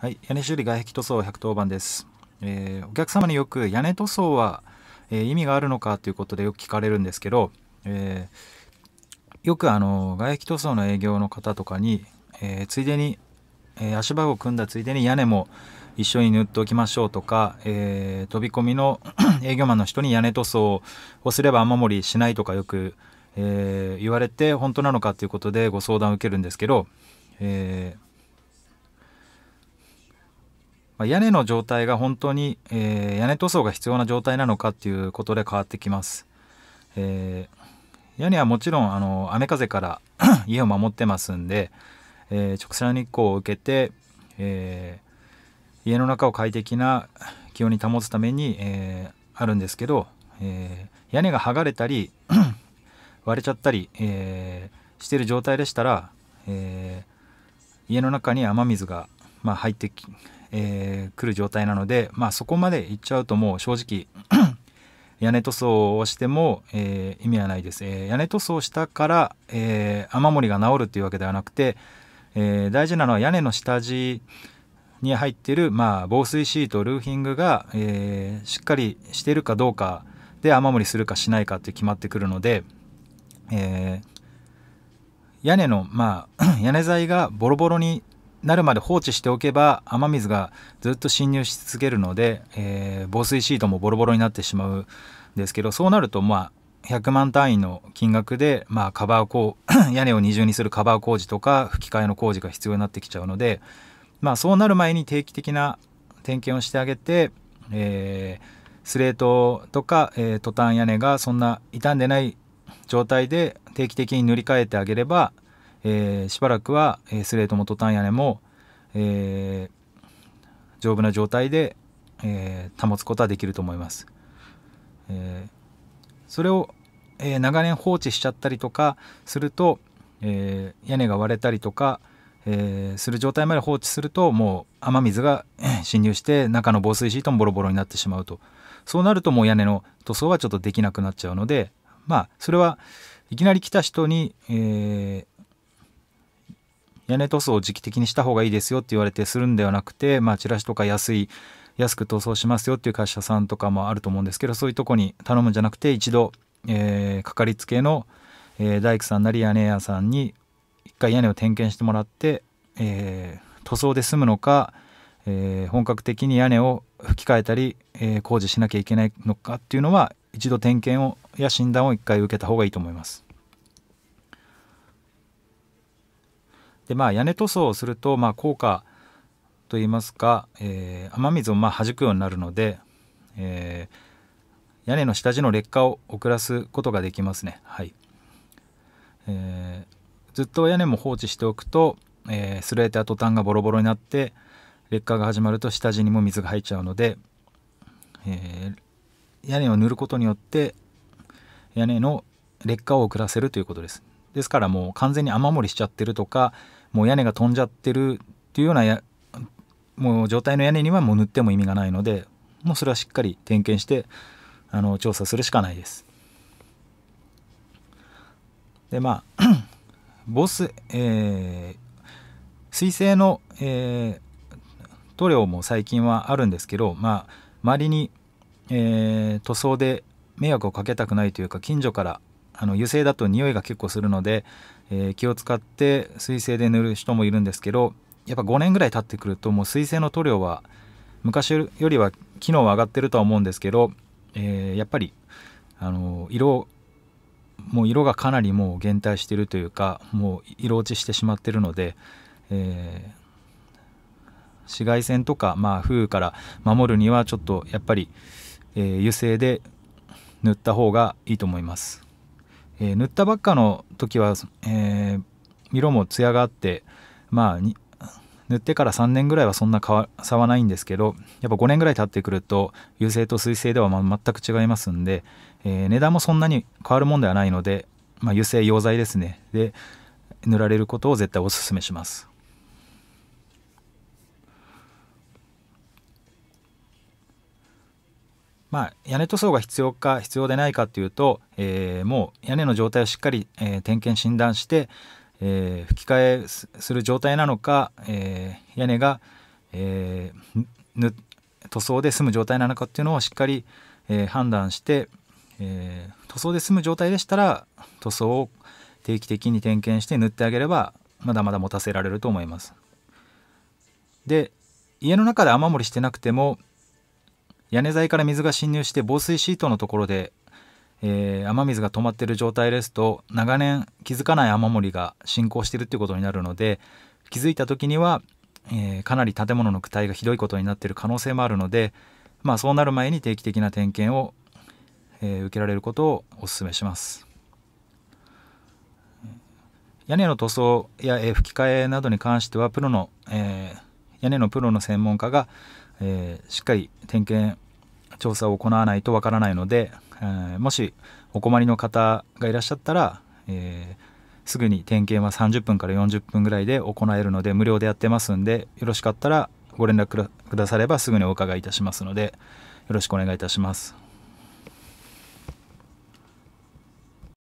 はい、屋根修理外壁塗装110番です、えー、お客様によく屋根塗装は、えー、意味があるのかということでよく聞かれるんですけど、えー、よくあの外壁塗装の営業の方とかに、えついでに、え足場を組んだついでに屋根も一緒に塗っておきましょうとか、え飛び込みの 営業マンの人に屋根塗装をすれば雨漏りしないとかよく、え言われて本当なのかということでご相談を受けるんですけど、えーまあ、屋根の状態が本当に、えー、屋根塗装が必要な状態なのかっていうことで変わってきます。えー、屋根はもちろんあの雨風から 家を守ってますんで、えー、直射日光を受けて、え家の中を快適な気温に保つために、えあるんですけど、え屋根が剥がれたり 割れちゃったり、えしてる状態でしたら、え家の中に雨水が、まあ、入ってきえー、来る状態なので、まあ、そこまで行っちゃうともう正直 屋根塗装をしても、えー、意味はないです、えー、屋根塗装したから、えー、雨漏りが治るというわけではなくて、えー、大事なのは屋根の下地に入ってる、まあ、防水シートルーフィングが、えー、しっかりしてるかどうかで雨漏りするかしないかって決まってくるので、えー、屋根の、まあ、屋根材がボロボロになるまで放置しておけば雨水がずっと侵入し続けるので、えー、防水シートもボロボロになってしまうんですけどそうなるとまあ100万単位の金額で、まあ、カバー工 屋根を二重にするカバー工事とか吹き替えの工事が必要になってきちゃうので、まあ、そうなる前に定期的な点検をしてあげて、えー、スレートとか、えー、トタン屋根がそんな傷んでない状態で定期的に塗り替えてあげれば、えー、しばらくは、えー、スレート元ン屋根も、えー、丈夫な状態で、えー、保つことはできると思います。えー、それを、えー、長年放置しちゃったりとかすると、えー、屋根が割れたりとか、えー、する状態まで放置するともう雨水が侵入して中の防水シートもボロボロになってしまうとそうなるともう屋根の塗装はちょっとできなくなっちゃうのでまあそれはいきなり来た人に、えー、屋根塗装を時期的にした方がいいですよって言われてするんではなくて、まあ、チラシとか安い安く塗装しますよっていう会社さんとかもあると思うんですけどそういうとこに頼むんじゃなくて一度、えー、かかりつけの、えー、大工さんなり屋根屋さんに一回屋根を点検してもらって、えー、塗装で済むのか、え本格的に屋根を吹き替えたり、え工事しなきゃいけないのかっていうのは一度点検をや診断を一回受けた方がいいと思います。で、まあ、屋根塗装をすると、まあ、効果といいますか、えー、雨水をまあ弾くようになるので、えー、屋根の下地の劣化を遅らすことができますね。はいえー、ずっと屋根も放置しておくと、えー、スレーターとタンがボロボロになって劣化が始まると下地にも水が入っちゃうので、えー、屋根を塗ることによって屋根の劣化を遅らせるということです。ですからもう完全に雨漏りしちゃってるとかもう屋根が飛んじゃってるっていうようなもう状態の屋根にはもう塗っても意味がないのでもうそれはしっかり点検してあの調査するしかないです。でまあ ボス、えー、水性の、えー、塗料も最近はあるんですけど、まあ、周りに、えー、塗装で迷惑をかけたくないというか近所からあの油性だと匂いが結構するので、えー、気を使って水性で塗る人もいるんですけどやっぱ5年ぐらい経ってくるともう水性の塗料は昔よりは機能は上がってるとは思うんですけど、えー、やっぱりあの色もう色がかなりもう減退してるというかもう色落ちしてしまってるので、えー、紫外線とか、まあ、風雨から守るにはちょっとやっぱり、えー、油性で塗った方がいいと思います。えー、塗ったばっかの時は、えー、色も艶があってまあ塗ってから3年ぐらいはそんな差はないんですけどやっぱ5年ぐらい経ってくると油性と水性では全く違いますんで、えー、値段もそんなに変わるもんではないので、まあ、油性溶剤ですねで塗られることを絶対おすすめします。まあ、屋根塗装が必要か必要でないかというと、えー、もう屋根の状態をしっかり、えー、点検診断して、えー、吹き替えする状態なのか、え屋根が、え塗装で済む状態なのかっていうのをしっかり、え判断して、え塗装で済む状態でしたら塗装を定期的に点検して塗ってあげればまだまだ持たせられると思います。で家の中で雨漏りしてなくても屋根材から水が侵入して防水シートのところで、えー、雨水が止まっている状態ですと長年気づかない雨漏りが進行しているっていうことになるので気づいた時には、えー、かなり建物の躯体がひどいことになってる可能性もあるので、まあ、そうなる前に定期的な点検を、えー、受けられることをお勧めします。屋根の塗装や、えー、吹き替えなどに関してはプロの、えー、屋根のプロの専門家が、えー、しっかり点検調査を行わないとわからないので、えー、もしお困りの方がいらっしゃったら、えー、すぐに点検は30分から40分ぐらいで行えるので無料でやってますんでよろしかったらご連絡くださればすぐにお伺いいたしますのでよろしくお願いいたします。